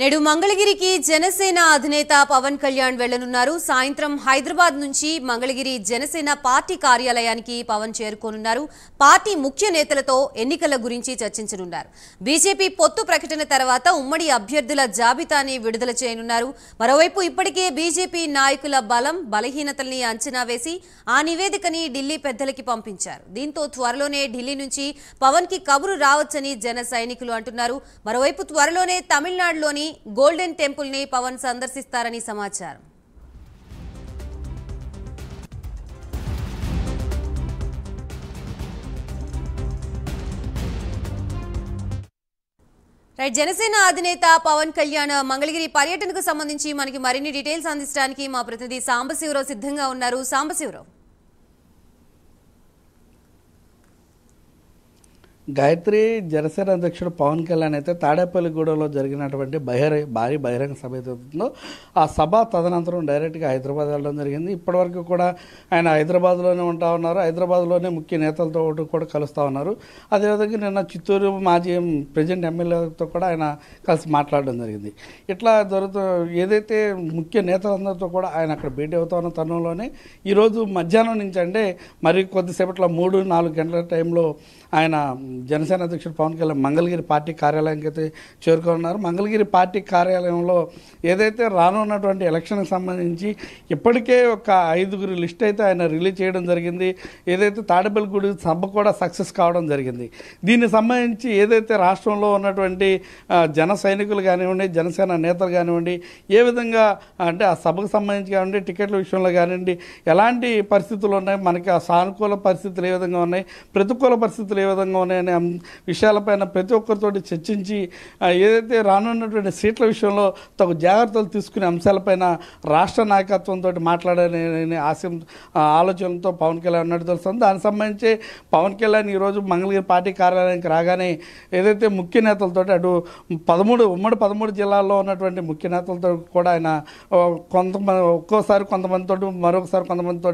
నేడు మంగళగిరికి జనసేన అధినేత పవన్ కళ్యాణ్ వెళ్లనున్నారు సాయంత్రం హైదరాబాద్ నుంచి మంగళగిరి జనసేన పార్టీ కార్యాలయానికి పవన్ చేరుకోనున్నారు పార్టీ ముఖ్య నేతలతో ఎన్నికల గురించి చర్చించనున్నారు బీజేపీ పొత్తు ప్రకటన తర్వాత ఉమ్మడి అభ్యర్థుల జాబితాని విడుదల చేయనున్నారు మరోవైపు ఇప్పటికే బీజేపీ నాయకుల బలం బలహీనతల్ని అంచనా వేసి ఆ నివేదికని ఢిల్లీ పెద్దలకి పంపించారు దీంతో త్వరలోనే ఢిల్లీ నుంచి పవన్ కి కబురు రావచ్చని జన సైనికులు అంటున్నారు మరోవైపు త్వరలోనే తమిళనాడులోని గోల్డెన్ టెంపుల్ ని పవన్ సందర్శిస్తారని సమాచారం రైట్ జనసేన అధినేత పవన్ కళ్యాణ్ మంగళగిరి పర్యటనకు సంబంధించి మనకి మరిన్ని డీటెయిల్స్ అందించడానికి మా ప్రతినిధి సాంబశివరావు సిద్ధంగా ఉన్నారు సాంబశివరావు గాయత్రి జనసేన అధ్యక్షుడు పవన్ కళ్యాణ్ అయితే గూడెంలో జరిగినటువంటి బహిర భారీ బహిరంగ సభ ఏదవుతుందో ఆ సభ తదనంతరం డైరెక్ట్గా హైదరాబాద్ వెళ్ళడం జరిగింది ఇప్పటివరకు కూడా ఆయన హైదరాబాద్లోనే ఉంటా ఉన్నారు హైదరాబాద్లోనే ముఖ్య నేతలతో కూడా కలుస్తూ ఉన్నారు అదేవిధంగా నిన్న చిత్తూరు మాజీ ప్రజెంట్ ఎమ్మెల్యేలతో కూడా ఆయన కలిసి మాట్లాడడం జరిగింది ఇట్లా జరుగుతూ ఏదైతే ముఖ్య నేతలందరితో కూడా ఆయన అక్కడ భేటీ అవుతా ఉన్న తరుణంలోనే ఈరోజు మధ్యాహ్నం నుంచి అంటే మరి కొద్దిసేపట్లో మూడు నాలుగు గంటల టైంలో ఆయన జనసేన అధ్యక్షుడు పవన్ కళ్యాణ్ మంగళగిరి పార్టీ కార్యాలయానికి అయితే చేరుకోనున్నారు మంగళగిరి పార్టీ కార్యాలయంలో ఏదైతే రానున్నటువంటి ఎలక్షన్కి సంబంధించి ఇప్పటికే ఒక ఐదుగురు లిస్ట్ అయితే ఆయన రిలీజ్ చేయడం జరిగింది ఏదైతే తాడేపల్లిగూడి సభ కూడా సక్సెస్ కావడం జరిగింది దీనికి సంబంధించి ఏదైతే రాష్ట్రంలో ఉన్నటువంటి జన సైనికులు కానివ్వండి జనసేన నేతలు కానివ్వండి ఏ విధంగా అంటే ఆ సభకు సంబంధించి కానివ్వండి టికెట్ల విషయంలో కానివ్వండి ఎలాంటి పరిస్థితులు ఉన్నాయి మనకి ఆ సానుకూల పరిస్థితులు ఏ విధంగా ఉన్నాయి ప్రతికూల పరిస్థితులు ఏ విధంగా ఉన్నాయి కానీ విషయాలపైన ప్రతి ఒక్కరితో చర్చించి ఏదైతే రానున్నటువంటి సీట్ల విషయంలో తగు జాగ్రత్తలు తీసుకునే అంశాలపైన రాష్ట్ర నాయకత్వంతో మాట్లాడాలని ఆశయం ఆలోచనలతో పవన్ కళ్యాణ్ ఉన్నట్టు తెలుస్తుంది దానికి సంబంధించి పవన్ కళ్యాణ్ ఈరోజు మంగళగిరి పార్టీ కార్యాలయానికి రాగానే ఏదైతే ముఖ్య నేతలతో అటు పదమూడు ఉమ్మడి పదమూడు జిల్లాల్లో ఉన్నటువంటి ముఖ్య నేతలతో కూడా ఆయన కొంతమంది ఒక్కోసారి కొంతమందితో మరొకసారి కొంతమందితో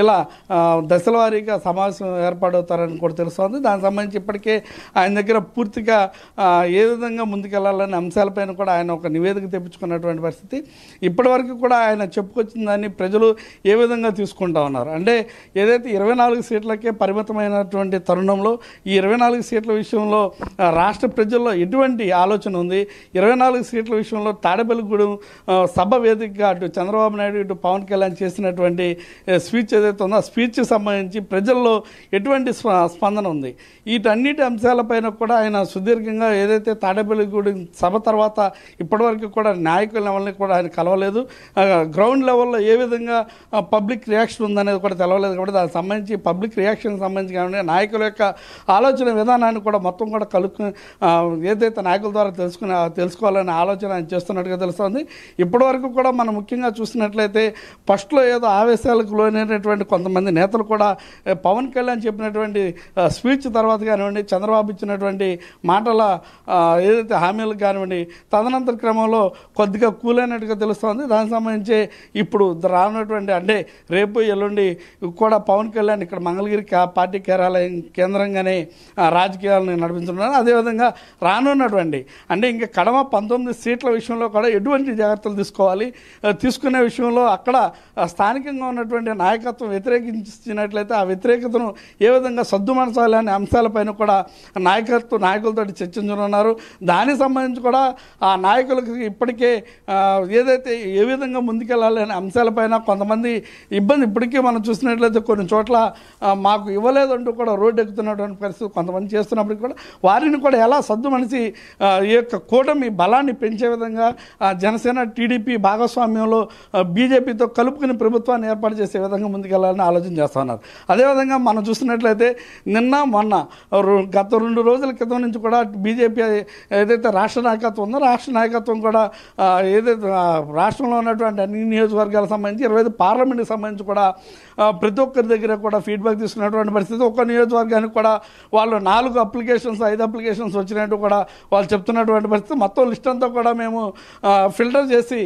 ఇలా దశల వారీగా సమావేశం ఏర్పాటవుతారని కూడా తెలుస్తుంది దానికి సంబంధించి ఇప్పటికే ఆయన దగ్గర పూర్తిగా ఏ విధంగా ముందుకెళ్లాలనే అంశాలపైన కూడా ఆయన ఒక నివేదిక తెప్పించుకున్నటువంటి పరిస్థితి ఇప్పటివరకు కూడా ఆయన చెప్పుకొచ్చిన దాన్ని ప్రజలు ఏ విధంగా తీసుకుంటా ఉన్నారు అంటే ఏదైతే ఇరవై నాలుగు సీట్లకే పరిమితమైనటువంటి తరుణంలో ఈ ఇరవై నాలుగు సీట్ల విషయంలో రాష్ట్ర ప్రజల్లో ఎటువంటి ఆలోచన ఉంది ఇరవై నాలుగు సీట్ల విషయంలో తాడబెలుగూడెం సభ వేదికగా అటు చంద్రబాబు నాయుడు ఇటు పవన్ కళ్యాణ్ చేసినటువంటి స్పీచ్ ఏదైతే ఉందో ఆ స్పీచ్కి సంబంధించి ప్రజల్లో ఎటువంటి స్పందన ఉంది ఈ వీటన్నిటి అంశాలపైన కూడా ఆయన సుదీర్ఘంగా ఏదైతే తాడేపల్లిగూడి సభ తర్వాత ఇప్పటివరకు కూడా నాయకుల లెవెల్ని కూడా ఆయన కలవలేదు గ్రౌండ్ లెవెల్లో ఏ విధంగా పబ్లిక్ రియాక్షన్ ఉందనేది కూడా తెలవలేదు కాబట్టి దానికి సంబంధించి పబ్లిక్ రియాక్షన్ సంబంధించి కానీ నాయకుల యొక్క ఆలోచన విధానాన్ని కూడా మొత్తం కూడా కలుపు ఏదైతే నాయకుల ద్వారా తెలుసుకునే తెలుసుకోవాలనే ఆలోచన ఆయన చేస్తున్నట్టుగా తెలుస్తోంది ఇప్పటివరకు కూడా మనం ముఖ్యంగా చూసినట్లయితే ఫస్ట్లో ఏదో ఆవేశాలకు లోనైనటువంటి కొంతమంది నేతలు కూడా పవన్ కళ్యాణ్ చెప్పినటువంటి స్పీచ్ తర్వాత కానీ కానివ్వండి చంద్రబాబు ఇచ్చినటువంటి మాటల ఏదైతే హామీలకు కానివ్వండి తదనంతర క్రమంలో కొద్దిగా అయినట్టుగా తెలుస్తోంది దానికి సంబంధించి ఇప్పుడు రానటువంటి అంటే రేపు ఎల్లుండి కూడా పవన్ కళ్యాణ్ ఇక్కడ మంగళగిరి పార్టీ కార్యాలయం కేంద్రంగానే రాజకీయాలను నడిపించున్నారు అదేవిధంగా రానున్నటువంటి అంటే ఇంకా కడమ పంతొమ్మిది సీట్ల విషయంలో కూడా ఎటువంటి జాగ్రత్తలు తీసుకోవాలి తీసుకునే విషయంలో అక్కడ స్థానికంగా ఉన్నటువంటి నాయకత్వం వ్యతిరేకించినట్లయితే ఆ వ్యతిరేకతను ఏ విధంగా సర్దుమనచాలి అనే అంశాలపైన విషయాన్ని కూడా నాయకత్వ నాయకులతో చర్చించనున్నారు దానికి సంబంధించి కూడా ఆ నాయకులకు ఇప్పటికే ఏదైతే ఏ విధంగా ముందుకెళ్ళాలి అనే అంశాలపైన కొంతమంది ఇబ్బంది ఇప్పటికీ మనం చూసినట్లయితే కొన్ని చోట్ల మాకు ఇవ్వలేదంటూ కూడా రోడ్డు ఎక్కుతున్నటువంటి పరిస్థితి కొంతమంది చేస్తున్నప్పటికీ కూడా వారిని కూడా ఎలా సద్దు మనిషి ఈ యొక్క కూటమి బలాన్ని పెంచే విధంగా జనసేన టీడీపీ భాగస్వామ్యంలో బీజేపీతో కలుపుకుని ప్రభుత్వాన్ని ఏర్పాటు చేసే విధంగా ముందుకెళ్లాలని ఆలోచన చేస్తున్నారు అదేవిధంగా మనం చూసినట్లయితే నిన్న మొన్న గత రెండు రోజుల క్రితం నుంచి కూడా బీజేపీ ఏదైతే రాష్ట్ర నాయకత్వం ఉందో రాష్ట్ర నాయకత్వం కూడా ఏదైతే రాష్ట్రంలో ఉన్నటువంటి అన్ని నియోజకవర్గాలకు సంబంధించి ఇరవై పార్లమెంట్కి సంబంధించి కూడా ప్రతి ఒక్కరి దగ్గర కూడా ఫీడ్బ్యాక్ తీసుకున్నటువంటి పరిస్థితి ఒక్క నియోజకవర్గానికి కూడా వాళ్ళు నాలుగు అప్లికేషన్స్ ఐదు అప్లికేషన్స్ వచ్చినట్టు కూడా వాళ్ళు చెప్తున్నటువంటి పరిస్థితి మొత్తం లిస్ట్ అంతా కూడా మేము ఫిల్టర్ చేసి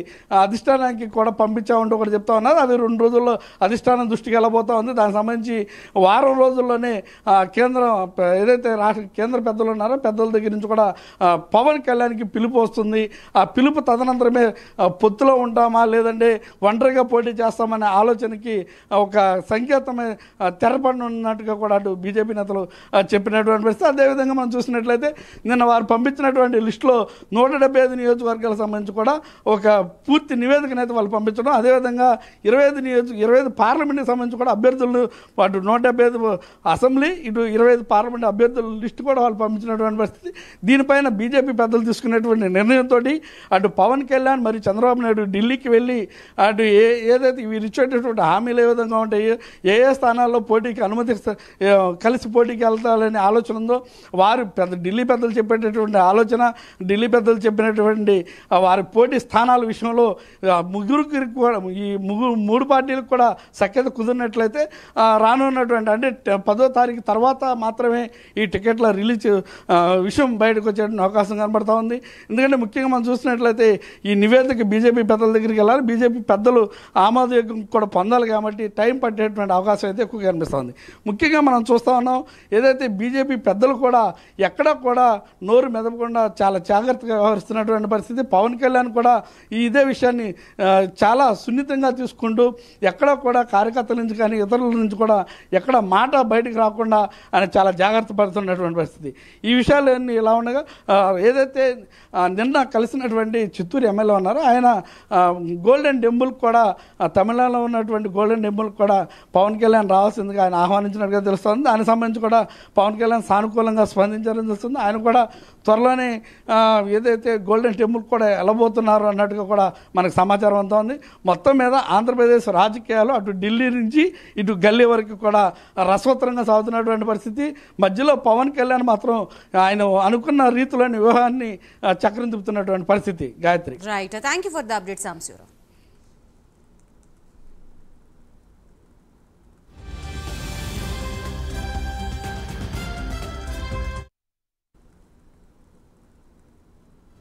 అధిష్టానానికి కూడా పంపించామంటూ కూడా చెప్తా ఉన్నారు అది రెండు రోజుల్లో అధిష్టానం దృష్టికి వెళ్ళబోతూ ఉంది దానికి సంబంధించి వారం రోజుల్లోనే కేంద్రం ఏదైతే రాష్ట్ర కేంద్ర పెద్దలు ఉన్నారో పెద్దల దగ్గర నుంచి కూడా పవన్ కళ్యాణ్కి పిలుపు వస్తుంది ఆ పిలుపు తదనంతరమే పొత్తులో ఉంటామా లేదంటే ఒంటరిగా పోటీ చేస్తామనే ఆలోచనకి ఒక సంకేతమే తెరపడిన ఉన్నట్టుగా కూడా అటు బీజేపీ నేతలు చెప్పినటువంటి పరిస్థితి అదేవిధంగా మనం చూసినట్లయితే నిన్న వారు పంపించినటువంటి లిస్టులో నూట డెబ్బై ఐదు నియోజకవర్గాలకు సంబంధించి కూడా ఒక పూర్తి నివేదికను అయితే వాళ్ళు పంపించడం అదేవిధంగా ఇరవై ఐదు నియోజక ఇరవై ఐదు పార్లమెంట్కి సంబంధించి కూడా అభ్యర్థులు అటు నూట డెబ్బై ఐదు అసెంబ్లీ ఇటు ఇరవై ఐదు పార్లమెంట్ అభ్యర్థుల లిస్టు కూడా వాళ్ళు పంపించినటువంటి పరిస్థితి దీనిపైన బీజేపీ పెద్దలు తీసుకున్నటువంటి నిర్ణయంతో అటు పవన్ కళ్యాణ్ మరియు చంద్రబాబు నాయుడు ఢిల్లీకి వెళ్ళి అటు ఏ ఏదైతే వీరు ఇచ్చేటటువంటి హామీలు ఏ విధంగా ఉంటే ఏ ఏ స్థానాల్లో పోటీకి అనుమతి కలిసి పోటీకి వెళ్తారనే ఆలోచన ఉందో వారు పెద్ద ఢిల్లీ పెద్దలు చెప్పేటటువంటి ఆలోచన ఢిల్లీ పెద్దలు చెప్పినటువంటి వారి పోటీ స్థానాల విషయంలో ముగ్గురికి కూడా ఈ ముగ్గురు మూడు పార్టీలకు కూడా సఖ్యత కుదిరినట్లయితే రానున్నటువంటి అంటే పదో తారీఖు తర్వాత మాత్రమే ఈ టికెట్ల రిలీజ్ విషయం బయటకు వచ్చే అవకాశం కనబడతా ఉంది ఎందుకంటే ముఖ్యంగా మనం చూసినట్లయితే ఈ నివేదిక బీజేపీ పెద్దల దగ్గరికి వెళ్ళాలి బీజేపీ పెద్దలు ఆమోదయోగం కూడా పొందాలి కాబట్టి టైం భయం పట్టేటువంటి అవకాశం అయితే ఎక్కువ కనిపిస్తుంది ముఖ్యంగా మనం చూస్తూ ఉన్నాం ఏదైతే బీజేపీ పెద్దలు కూడా ఎక్కడ కూడా నోరు మెదపకుండా చాలా జాగ్రత్తగా వ్యవహరిస్తున్నటువంటి పరిస్థితి పవన్ కళ్యాణ్ కూడా ఈ ఇదే విషయాన్ని చాలా సున్నితంగా తీసుకుంటూ ఎక్కడ కూడా కార్యకర్తల నుంచి కానీ ఇతరుల నుంచి కూడా ఎక్కడ మాట బయటకు రాకుండా ఆయన చాలా జాగ్రత్త పడుతున్నటువంటి పరిస్థితి ఈ విషయాలన్నీ ఇలా ఉండగా ఏదైతే నిన్న కలిసినటువంటి చిత్తూరు ఎమ్మెల్యే ఉన్నారో ఆయన గోల్డెన్ టెంపుల్ కూడా తమిళనాడులో ఉన్నటువంటి గోల్డెన్ టెంపుల్ కూడా కూడా పవన్ కళ్యాణ్ రావాల్సిందిగా ఆయన ఆహ్వానించినట్టుగా తెలుస్తుంది దానికి సంబంధించి కూడా పవన్ కళ్యాణ్ సానుకూలంగా స్పందించారని తెలుస్తుంది ఆయన కూడా త్వరలోనే ఏదైతే గోల్డెన్ టెంపుల్ కూడా వెళ్ళబోతున్నారు అన్నట్టుగా కూడా మనకు సమాచారం అంతా ఉంది మొత్తం మీద ఆంధ్రప్రదేశ్ రాజకీయాలు అటు ఢిల్లీ నుంచి ఇటు గల్లీ వరకు కూడా రసవత్తరంగా సాగుతున్నటువంటి పరిస్థితి మధ్యలో పవన్ కళ్యాణ్ మాత్రం ఆయన అనుకున్న రీతిలోని వ్యూహాన్ని చక్రం తిప్పుతున్నటువంటి పరిస్థితి Gayatri right thank you for the update Samsivarao